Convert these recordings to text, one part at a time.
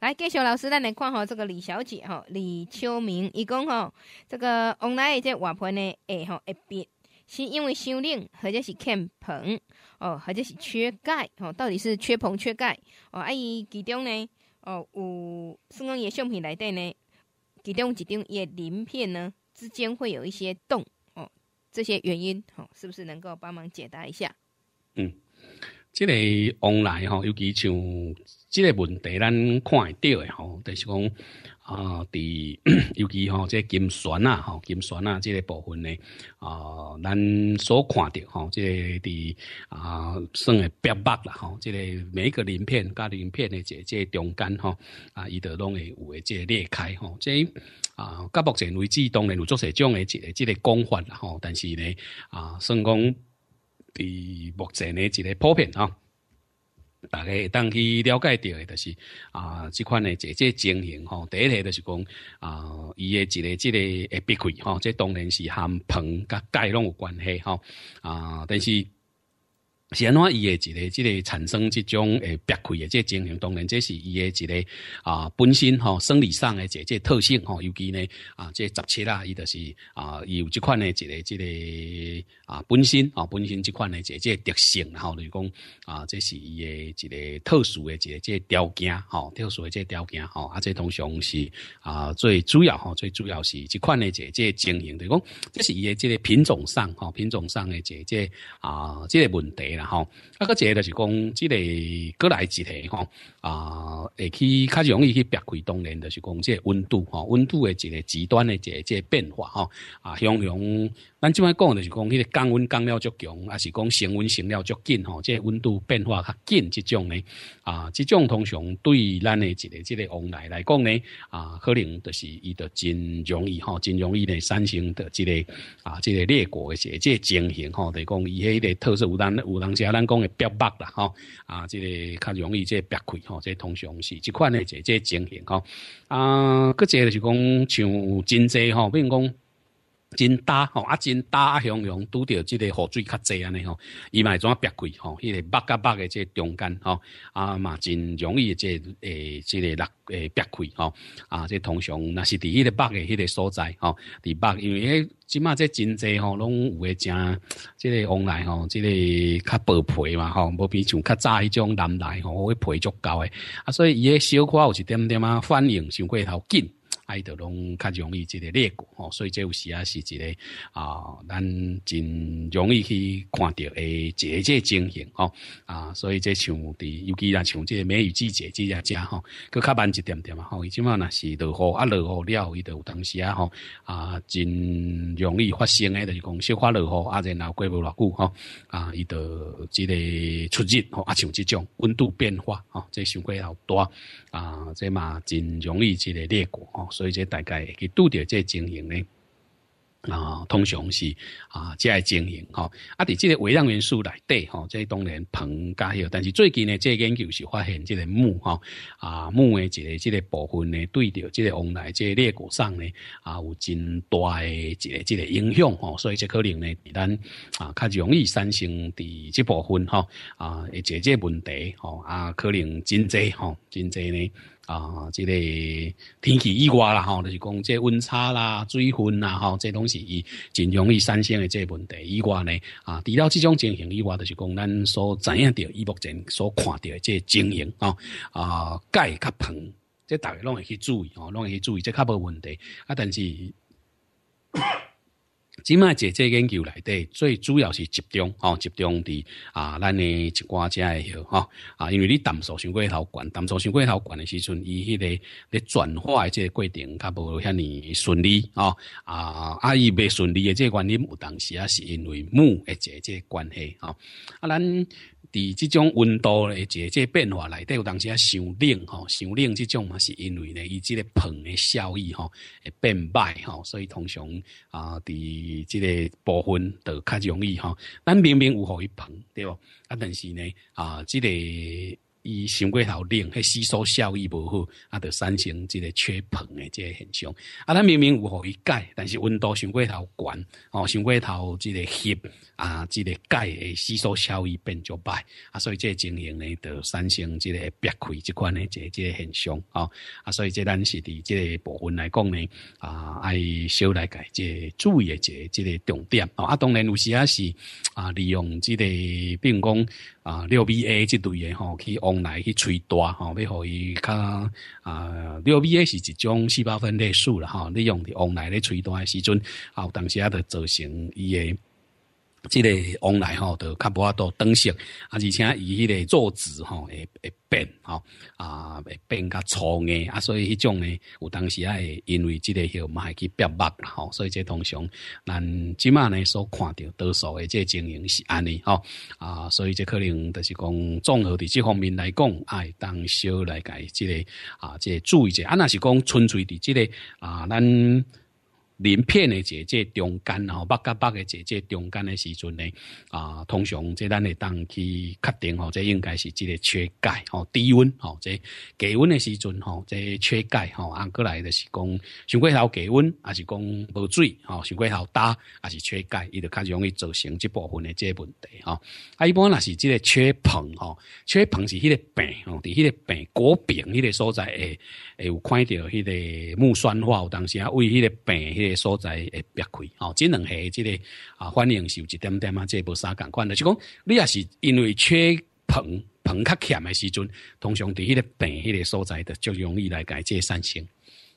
来，继续老师，咱来看哈，这个李小姐哈，李秋明，伊讲吼，这个往来的这瓦盆呢，哎吼一边是因为生病，或者是欠棚哦，或者是缺钙哦，到底是缺棚缺钙哦？啊，伊其中呢，哦，有使伊的相片里底呢，其中一张伊的鳞片呢之间会有一些洞哦，这些原因哦，是不是能够帮忙解答一下？嗯。即个往来吼，尤其像即个问题，咱看得到诶吼。就是讲啊，伫 尤其吼，即个金旋啊、吼金旋啊，即个部分呢啊，咱所看到吼，即个伫啊算系白脉啦吼。即个每一个鳞片、甲鳞片诶，即即中间吼啊，伊都拢会有诶，即裂开吼。即啊，到目前为止，当然有做些种诶，即即个讲法啦吼。但是呢啊，算讲。伫目前诶一个普遍哈，大会当去了解到的，就是啊，这款的即接经营哈，第一个就是讲啊，伊的一个即个诶，闭亏吼，即当然是含硼甲钙拢有关系哈啊，但是。是安怎伊诶一个，即个产生即种诶白开诶即个情形，当然这是伊诶一个啊本身吼生理上诶即个特性吼，尤其呢啊即、这杂七啦，伊就是啊伊有即款诶一个即个啊本身吼本身即款诶一个即个特性，然后就讲啊这是伊诶一个特殊诶一个即个条件吼，特殊诶即个条件吼，啊这通常是啊最主要吼，最主要是即款诶一个即个情形，就讲这是伊诶即个品种上吼品种上诶一个这个啊即个问题啦。然吼。啊个一个是讲，即个过来一个吼啊，会去较容易去避开当然就是讲，即温度吼，温度诶一个极端诶即个变化吼啊，形容咱即摆讲就是讲，迄个降温降了足强，啊是讲升温升了足紧吼，即温度变化较紧即种呢啊，即种通常对咱诶一个即个往来来讲咧啊，可能就是伊着真容易吼，真容易咧产生的即个啊即个裂果诶些即情形吼，是讲伊迄个特色有当有当。是啊，咱讲的表白啦，吼啊，即个较容易即个崩溃吼，即通常是即款嘅即即情形吼啊，佮即就是讲像真济吼，比如讲。真大吼，啊真大啊！形容拄着即个雨水较济安尼吼，伊嘛会怎啊别开吼？迄个北甲北诶，即中间吼，啊嘛真容易即诶，即个落诶别开吼啊！即通常若是伫迄个北诶迄个所在吼，伫北因为即嘛即真济吼，拢有诶正即个往来吼，即个较薄皮嘛吼，无比像较早迄种南来吼，迄皮足够诶。啊，所以伊诶小可有一点点啊，反应上过头紧。爱的拢较容易，一个裂果吼，所以即有时啊是一个啊，咱真容易去看到诶节节情形吼啊，所以即像伫尤其若像即梅雨季节即下遮吼，佮较慢一点点嘛吼，伊即满若是落雨啊落雨了伊有当时啊吼啊，真容易发生诶，就是讲小可落雨啊，然后过无偌久吼啊，伊都即个出日吼，啊，像即种温度变化吼，即伤过好多啊，即嘛真容易即个裂果吼。所以，这大概去堆掉这经营呢啊，通常是啊，这经营哈啊，伫这个微量元素来对哈，这当然硼加药，但是最近呢，这研究是发现，这个木哈啊木的一个这个部分呢，对着这个往来这裂果上呢啊，有真大一个这个影响哈，所以这可能呢，咱啊较容易产生伫这部分哈啊，一个这问题哈啊，可能真侪哈真侪呢。啊，即个天气以外啦，吼，就是讲即温差啦、水分啦，吼，即拢东西，真容易产生的即个问题。以外呢，啊，除了即种情形以外，就是讲，咱所知影嘅，伊目前所看到的即个情形啊，啊，钙较蓬，即大家会去注意，哦，会去注意，即较无问题。啊，但是。即卖这这研究内底最主要是集中，吼，集中伫啊，咱诶一寡这下，吼啊，因为你淡初先过头悬，淡初先过头悬诶时阵，伊迄个，咧转化诶即个过程较无遐尔顺利，哦啊，啊伊未顺利诶即个原因，有当时啊，是因为木的这这关系，哈啊咱。伫这种温度诶一个这变化内底有当时啊，伤冷吼，伤冷这种嘛，是因为呢，伊这个棚诶效益吼，会变歹吼，所以通常啊，伫这个部分就较容易吼，咱明明有互伊棚对无啊，但是呢，啊，这个。伊水过头冷，迄吸收效益无好，啊，得产生即个缺硼诶，即个现象。啊，咱明明有互伊钙，但是温度水过头悬，哦，水过头即个翕啊，即个钙诶吸收效益变就败，啊，所以即个情形呢，得产生即个憋亏即款诶，即即个现象哦。啊，所以即咱是伫即个部分来讲呢，啊，爱小来改个注意即个即个重点。啊，当然有时啊是啊，利用即个并讲啊，六 B a 即类诶吼去。往内去吹大，吼，要互伊较啊，六 B 是一种细胞分裂素啦吼，你用的往内咧吹大时阵，啊，同时也着造成伊诶。即个往来吼，都较无法度断色啊，而且伊迄个坐姿吼，会会变吼啊，会变较粗诶啊，所以迄种呢，有当时啊，因为即个嘛，会去白目吼，所以即通常，咱即满呢所看到多数的即经营是安尼吼啊，所以即可能就是讲综合伫即方面来讲，爱当小来改即个啊，即注意者啊，若是讲纯粹伫即个啊，咱。鳞片的姐姐间，然后八加八的姐姐中间的时阵呢，啊，通常这咱会当去确定吼，这应该是这个缺钙吼，低温吼，这低温的时阵吼，这缺钙吼，按过来就是讲，上过头低温，还是讲无水吼，上过头大，还是缺钙，伊就较容易造成这部分的这问题吼。啊，一般若是这个缺硼吼，缺硼是迄个病吼，伫迄个病果病迄个所在诶诶，有看到迄个木酸化，有当时啊为迄个病迄个。所在会裂开，吼，即两下即个啊，反应是有一点点啊，即无啥款关。就讲你也是因为缺硼，硼较欠的时阵，通常伫迄个病、迄个所在的就容易来解这散性。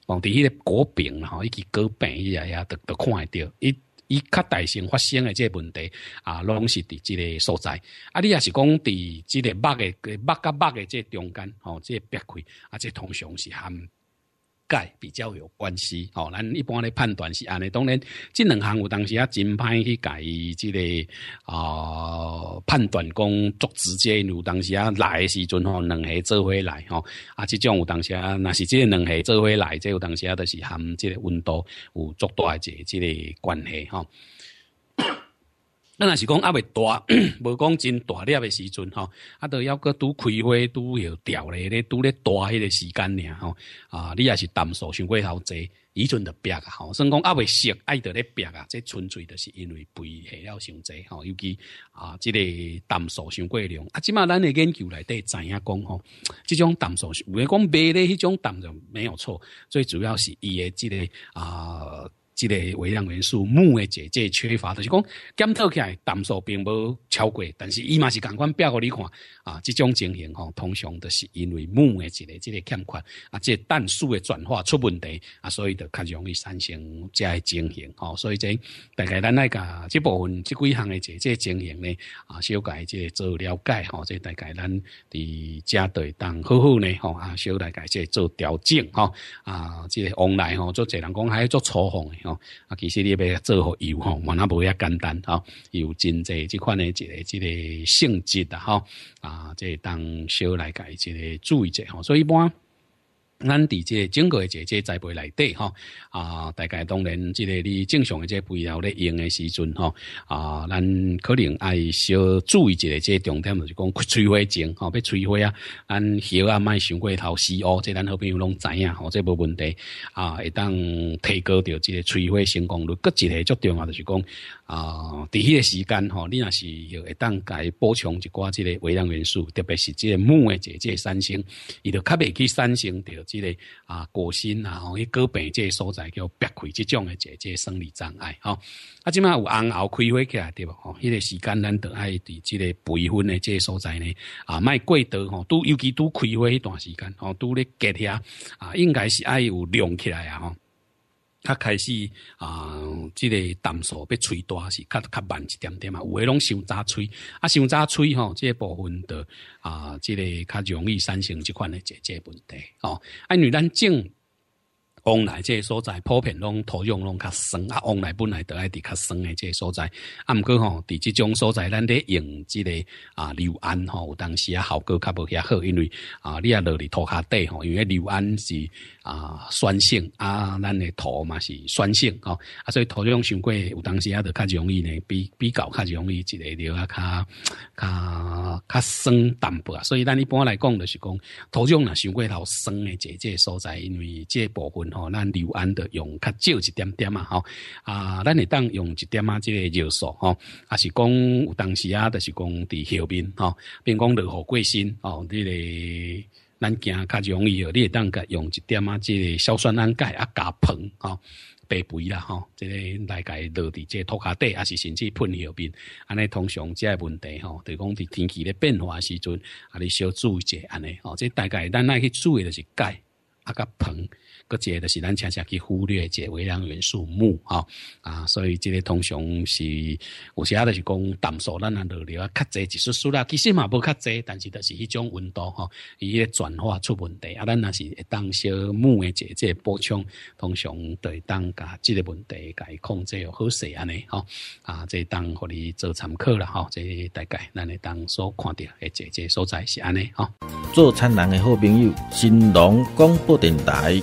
往伫迄个果柄，哈，以及果柄也也得得看着伊伊较大型发生的个问题啊，拢是伫即个所在。啊，你也是讲伫即个脉的脉甲脉的这中间，哦，这裂开，啊，这通常是含。改比较有关系，吼，咱一般咧判断是安尼，当然，即两项有当时啊，真歹去甲伊即个啊判断讲足直接，有当时啊来诶时阵吼，两下做伙来吼，啊，即种有当时啊，若是即个两下做伙来，即有当时啊，都是含即个温度有足大诶一即个关系吼。那是讲阿未大，无讲真大粒诶时阵吼，啊，都要去拄开花拄要调咧咧，拄咧大迄个时间尔吼。啊，你也是淡素伤过头侪，遗阵着病啊吼。算讲阿未食爱的咧病啊，这纯粹着是因为肥含了伤侪吼，尤其啊，即个淡素伤过量。啊，即码咱诶研究来对知影讲吼，即种胆素，我讲白咧，迄种淡就没有错。所以主要是伊诶即个啊。即个微量元素木诶，一即缺乏，就是讲检测起来氮数并无超过，但是伊嘛是感官表互你看啊，即种情形吼，通常都是因为木诶一个即个欠缺啊，即氮素诶转化出问题啊，所以着较容易产生即个情形吼。所以即大概咱来个即部分即几项诶即即情形咧啊，小改即做了解吼，即大概咱伫家对当好好咧吼啊，小大概即做调整吼啊，即往来吼做侪人讲还要做粗放诶。哦，啊，其实你要做好油，吼，原来不一简单，吼，有真济这款的一个、一个性质的，哈，啊，这当小来改一个注意者，吼，所以一般。咱即这整个的姐姐栽培内底吼啊，大概当然，即个你正常个这肥料咧用诶时阵吼啊，咱可能爱小注意一下这重点，就是讲催花种吼，要催花啊，咱休啊卖想过头死哦，即咱好朋友拢知影吼，即无问题啊，会当提高着即个催花成功率，搁一个决定啊，就是讲啊，伫迄个时间吼，你若是会当伊补充一寡即个微量元素，特别是即个木个姐姐三星，伊就较袂去三星着。即个啊，果心啊，吼，伊个病这所在叫避开这种的这这生理障碍吼。啊，即卖有红喉开会起来对无吼，迄个时间咱都爱伫即个培训的这所在呢啊，卖过多吼，都尤其都开会迄段时间吼，都咧隔天啊，应该是爱有亮起来啊吼。较开始啊，即个胆数被吹大是较较慢一点点嘛，有诶拢想早吹，啊想早吹吼，即个部分的啊，即个较容易产生即款的解决问题哦，啊，因为咱种。往来即个所在，普遍拢土壤拢较酸啊。往来本来都爱伫较酸诶，即个所在。啊，毋过吼，伫即种所在咱咧用即个啊，硫胺吼，有当时啊效果较无遐好，因为啊，你啊落伫涂下底吼，因为硫胺是啊酸性啊，咱诶土嘛是酸性吼，啊，所以土壤上过有当时啊，就较容易呢，比比较较容易一个料啊，较较较酸淡薄啊。所以咱一般来讲就是讲，土壤若上过头酸诶，即个所在，因为即部分。哦，咱硫胺的用较少一点点嘛，吼啊，咱会当用一点啊，即个尿素吼，啊是讲有当时啊，的是讲伫后面吼，并讲落雨过身吼，这个咱惊较容易哦，你会当个用一点啊，即个硝酸铵钙啊加硼，吼。白肥啦，吼，这个大概落伫即个土骹底啊，是甚至喷尿边，安尼通常即个问题，吼，就讲伫天气的变化时阵，啊，你小注意一下安尼，哦，这大概咱爱去注意的是钙。啊个硼，个解就是咱恰恰去忽略个微量元素木啊，啊，所以即个通常是有时啊就是讲淡素咱啊落了啊，较济一丝丝啦，其实嘛无较济，但是就是迄种温度吼，伊个转化出问题啊，咱若是会当诶一个姐个补充，通常对当甲即个问题解控制又好势安尼吼啊，这当互你做参考啦吼，这大概咱会当所看着诶姐个所在是安尼吼，做餐人的好朋友，新郎公。电台。